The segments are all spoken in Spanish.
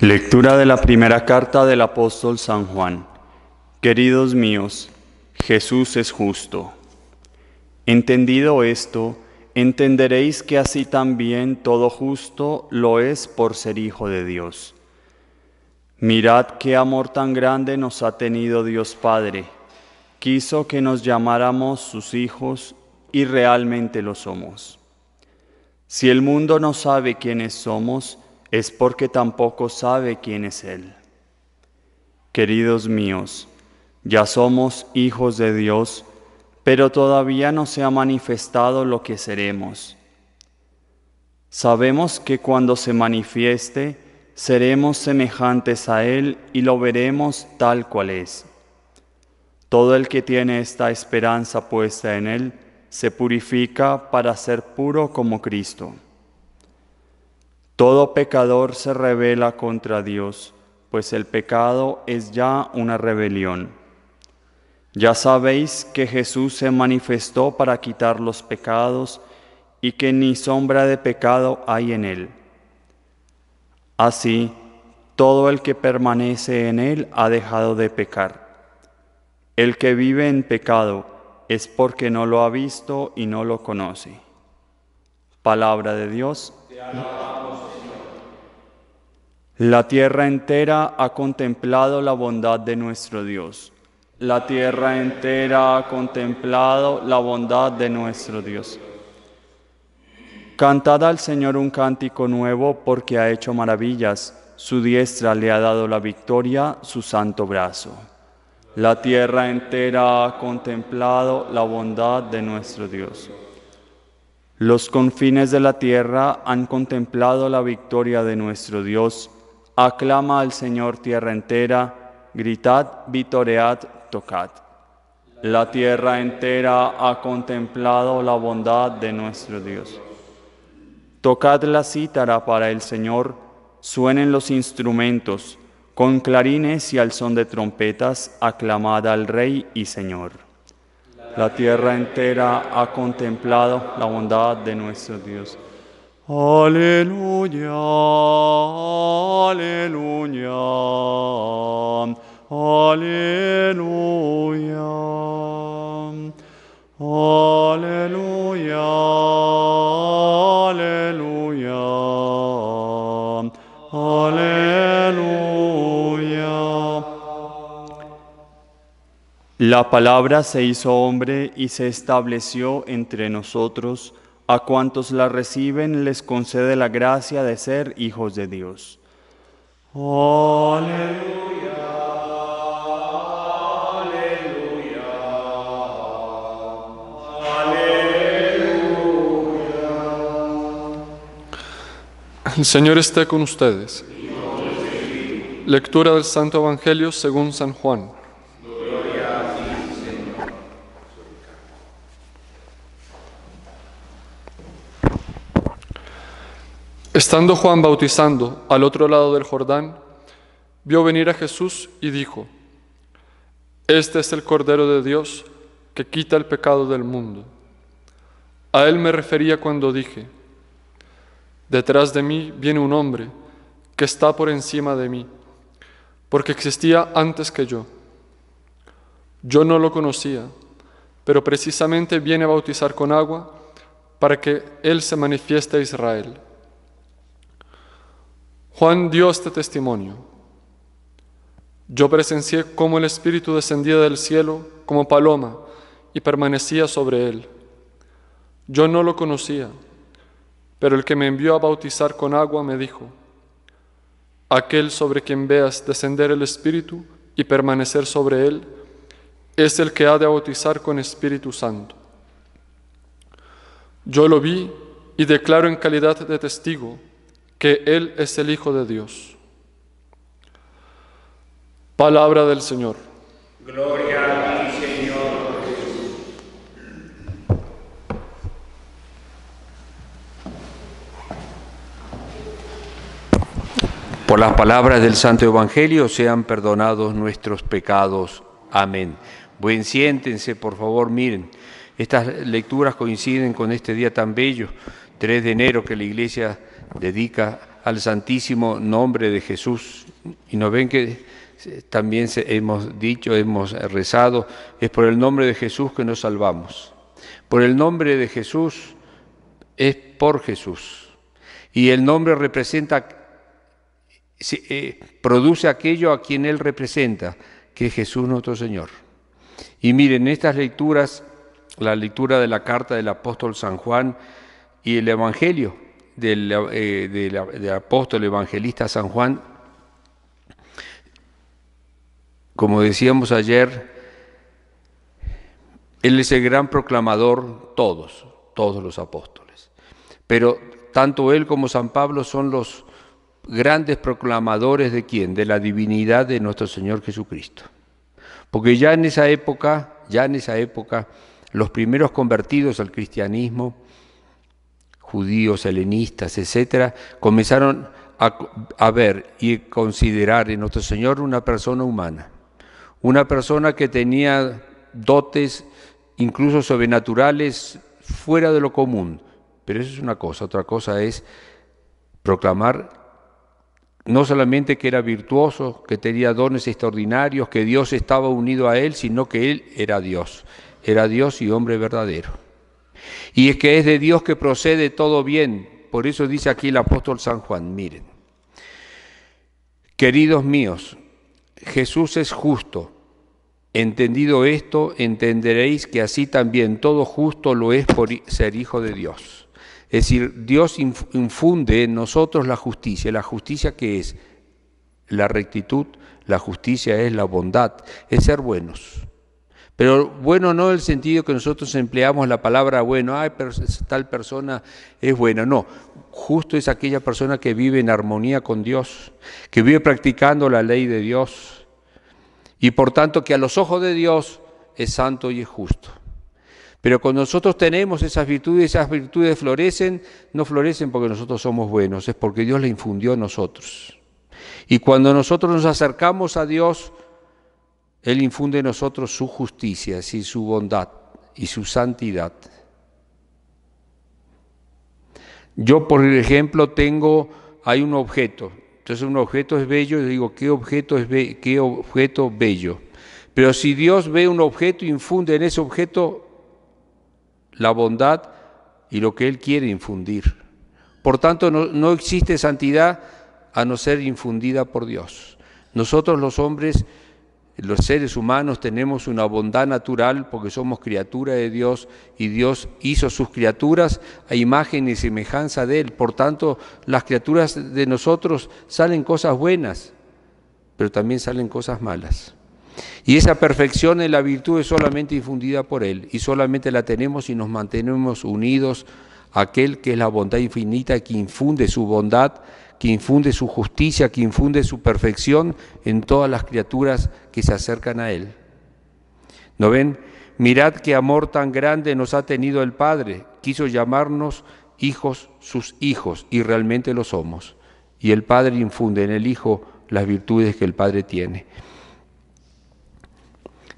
Lectura de la primera carta del apóstol San Juan. Queridos míos, Jesús es justo. Entendido esto, entenderéis que así también todo justo lo es por ser hijo de Dios. Mirad qué amor tan grande nos ha tenido Dios Padre. Quiso que nos llamáramos sus hijos y realmente lo somos. Si el mundo no sabe quiénes somos, es porque tampoco sabe quién es Él. Queridos míos, ya somos hijos de Dios, pero todavía no se ha manifestado lo que seremos. Sabemos que cuando se manifieste, seremos semejantes a Él y lo veremos tal cual es. Todo el que tiene esta esperanza puesta en Él se purifica para ser puro como Cristo. Todo pecador se revela contra Dios, pues el pecado es ya una rebelión. Ya sabéis que Jesús se manifestó para quitar los pecados y que ni sombra de pecado hay en él. Así, todo el que permanece en él ha dejado de pecar. El que vive en pecado es porque no lo ha visto y no lo conoce. Palabra de Dios, la tierra entera ha contemplado la bondad de nuestro Dios. La tierra entera ha contemplado la bondad de nuestro Dios. Cantad al Señor un cántico nuevo porque ha hecho maravillas. Su diestra le ha dado la victoria, su santo brazo. La tierra entera ha contemplado la bondad de nuestro Dios. Los confines de la tierra han contemplado la victoria de nuestro Dios. Aclama al Señor tierra entera, gritad, vitoread, tocad. La tierra entera ha contemplado la bondad de nuestro Dios. Tocad la cítara para el Señor, suenen los instrumentos, con clarines y al son de trompetas, aclamad al Rey y Señor. La tierra entera ha contemplado la bondad de nuestro Dios. Aleluya, aleluya, aleluya, aleluya, aleluya, aleluya. La palabra se hizo hombre y se estableció entre nosotros. A cuantos la reciben les concede la gracia de ser hijos de Dios. Aleluya. Aleluya. Aleluya. El Señor esté con ustedes. Lectura del Santo Evangelio según San Juan. Estando Juan bautizando al otro lado del Jordán, vio venir a Jesús y dijo, Este es el Cordero de Dios que quita el pecado del mundo. A él me refería cuando dije, Detrás de mí viene un hombre que está por encima de mí, porque existía antes que yo. Yo no lo conocía, pero precisamente viene a bautizar con agua para que él se manifieste a Israel. Juan dio este testimonio. Yo presencié cómo el Espíritu descendía del cielo como paloma y permanecía sobre él. Yo no lo conocía, pero el que me envió a bautizar con agua me dijo, aquel sobre quien veas descender el Espíritu y permanecer sobre él, es el que ha de bautizar con Espíritu Santo. Yo lo vi y declaro en calidad de testigo que Él es el Hijo de Dios. Palabra del Señor. Gloria a ti, Señor Jesús. Por las palabras del Santo Evangelio sean perdonados nuestros pecados. Amén. Buen, siéntense, por favor, miren. Estas lecturas coinciden con este día tan bello, 3 de enero, que la iglesia dedica al santísimo nombre de Jesús. Y nos ven que también hemos dicho, hemos rezado, es por el nombre de Jesús que nos salvamos. Por el nombre de Jesús es por Jesús. Y el nombre representa, eh, produce aquello a quien Él representa, que es Jesús nuestro Señor. Y miren, estas lecturas, la lectura de la carta del apóstol San Juan y el Evangelio, eh, del, apóstol evangelista San Juan, como decíamos ayer, él es el gran proclamador, todos, todos los apóstoles. Pero tanto él como San Pablo son los grandes proclamadores de quién? De la divinidad de nuestro Señor Jesucristo. Porque ya en esa época, ya en esa época, los primeros convertidos al cristianismo judíos, helenistas, etcétera, comenzaron a, a, ver y considerar en nuestro Señor una persona humana, una persona que tenía dotes incluso sobrenaturales fuera de lo común. Pero eso es una cosa, otra cosa es proclamar no solamente que era virtuoso, que tenía dones extraordinarios, que Dios estaba unido a él, sino que él era Dios, era Dios y hombre verdadero. Y es que es de Dios que procede todo bien. Por eso dice aquí el apóstol San Juan, miren, queridos míos, Jesús es justo. Entendido esto, entenderéis que así también todo justo lo es por ser hijo de Dios. Es decir, Dios infunde en nosotros la justicia. ¿La justicia que es? La rectitud, la justicia es la bondad, es ser buenos. Pero bueno no el sentido que nosotros empleamos la palabra bueno, Ay, tal persona es buena, no. Justo es aquella persona que vive en armonía con Dios, que vive practicando la ley de Dios y por tanto que a los ojos de Dios es santo y es justo. Pero cuando nosotros tenemos esas virtudes, esas virtudes florecen, no florecen porque nosotros somos buenos, es porque Dios le infundió a nosotros. Y cuando nosotros nos acercamos a Dios, él infunde en nosotros su justicia, así su bondad y su santidad. Yo, por ejemplo, tengo, hay un objeto. Entonces un objeto es bello, yo digo, ¿qué objeto es qué objeto bello? Pero si Dios ve un objeto, infunde en ese objeto la bondad y lo que Él quiere infundir. Por tanto, no, no existe santidad a no ser infundida por Dios. Nosotros los hombres los seres humanos tenemos una bondad natural porque somos criatura de Dios y Dios hizo sus criaturas a imagen y semejanza de Él. Por tanto, las criaturas de nosotros salen cosas buenas, pero también salen cosas malas. Y esa perfección en la virtud es solamente infundida por Él y solamente la tenemos si nos mantenemos unidos a aquel que es la bondad infinita, que infunde su bondad que infunde su justicia, que infunde su perfección en todas las criaturas que se acercan a Él. ¿No ven? Mirad qué amor tan grande nos ha tenido el Padre. Quiso llamarnos hijos sus hijos, y realmente lo somos. Y el Padre infunde en el Hijo las virtudes que el Padre tiene.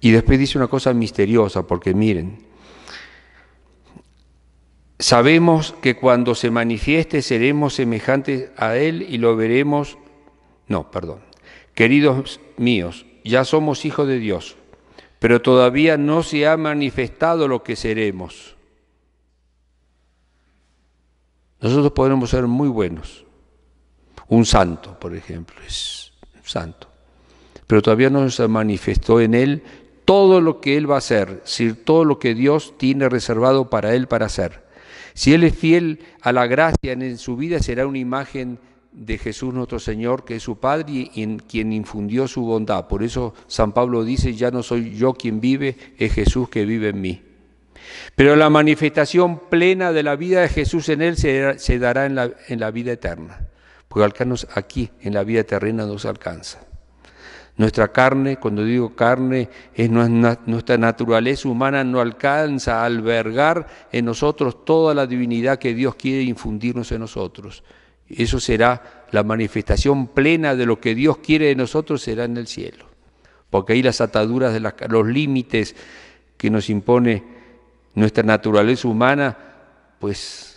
Y después dice una cosa misteriosa, porque miren, Sabemos que cuando se manifieste seremos semejantes a Él y lo veremos. No, perdón. Queridos míos, ya somos hijos de Dios, pero todavía no se ha manifestado lo que seremos. Nosotros podremos ser muy buenos. Un santo, por ejemplo, es un santo. Pero todavía no se manifestó en él todo lo que él va a hacer, es decir, todo lo que Dios tiene reservado para él para hacer. Si Él es fiel a la gracia en su vida, será una imagen de Jesús nuestro Señor, que es su Padre y en quien infundió su bondad. Por eso San Pablo dice, ya no soy yo quien vive, es Jesús que vive en mí. Pero la manifestación plena de la vida de Jesús en él se, dará en la, vida eterna, porque alcanos aquí, en la vida terrena, nos alcanza. Nuestra carne, cuando digo carne, es nuestra naturaleza humana, no alcanza a albergar en nosotros toda la divinidad que Dios quiere infundirnos en nosotros. Eso será la manifestación plena de lo que Dios quiere de nosotros, será en el cielo. Porque ahí las ataduras, de los límites que nos impone nuestra naturaleza humana, pues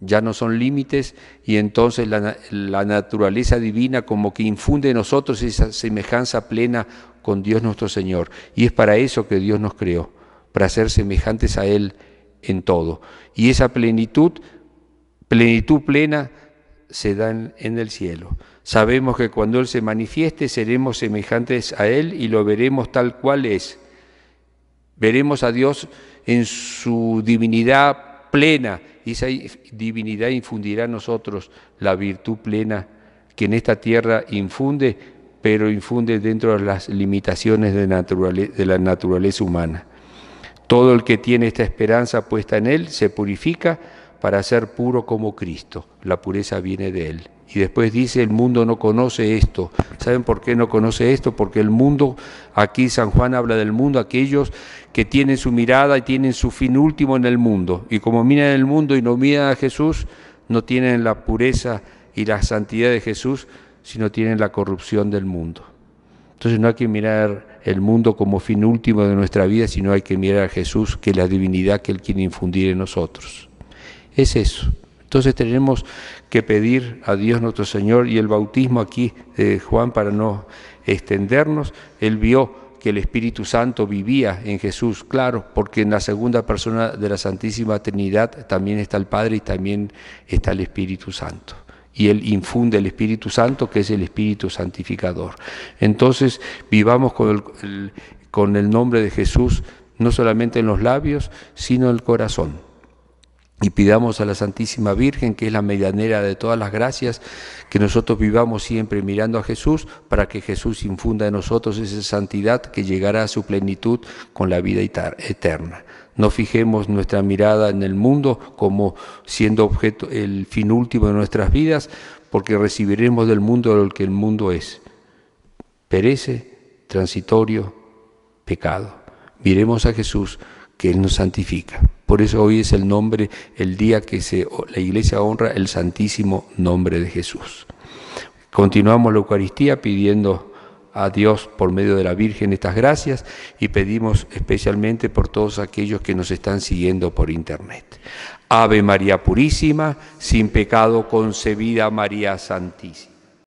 ya no son límites y entonces la, naturaleza divina como que infunde en nosotros esa semejanza plena con Dios nuestro Señor. Y es para eso que Dios nos creó, para ser semejantes a Él en todo. Y esa plenitud, plenitud plena, se da en el cielo. Sabemos que cuando Él se manifieste seremos semejantes a Él y lo veremos tal cual es. Veremos a Dios en su divinidad plena esa divinidad infundirá en nosotros la virtud plena que en esta tierra infunde, pero infunde dentro de las limitaciones de, de la naturaleza humana. Todo el que tiene esta esperanza puesta en Él se purifica para ser puro como Cristo. La pureza viene de Él. Y después dice, el mundo no conoce esto. ¿Saben por qué no conoce esto? Porque el mundo, aquí San Juan habla del mundo, aquellos que tienen su mirada y tienen su fin último en el mundo. Y como miran el mundo y no miran a Jesús, no tienen la pureza y la santidad de Jesús, sino tienen la corrupción del mundo. Entonces no hay que mirar el mundo como fin último de nuestra vida, sino hay que mirar a Jesús, que es la divinidad que Él quiere infundir en nosotros. Es eso. Entonces tenemos que pedir a Dios nuestro Señor y el bautismo aquí, de Juan, para no extendernos, él vio que el Espíritu Santo vivía en Jesús, claro, porque en la segunda persona de la Santísima Trinidad también está el Padre y también está el Espíritu Santo. Y Él infunde el Espíritu Santo, que es el Espíritu Santificador. Entonces, vivamos con con el nombre de Jesús, no solamente en los labios, sino en el corazón. Y pidamos a la Santísima Virgen, que es la medianera de todas las gracias, que nosotros vivamos siempre mirando a Jesús para que Jesús infunda en nosotros esa santidad que llegará a su plenitud con la vida eterna. No fijemos nuestra mirada en el mundo como siendo objeto el fin último de nuestras vidas, porque recibiremos del mundo lo que el mundo es. Perece, transitorio, pecado. Miremos a Jesús, que Él nos santifica. Por eso hoy es el nombre, el día que la iglesia honra el santísimo nombre de Jesús. Continuamos la Eucaristía pidiendo a Dios por medio de la Virgen estas gracias y pedimos especialmente por todos aquellos que nos están siguiendo por internet. Ave María Purísima, sin pecado concebida María Santísima.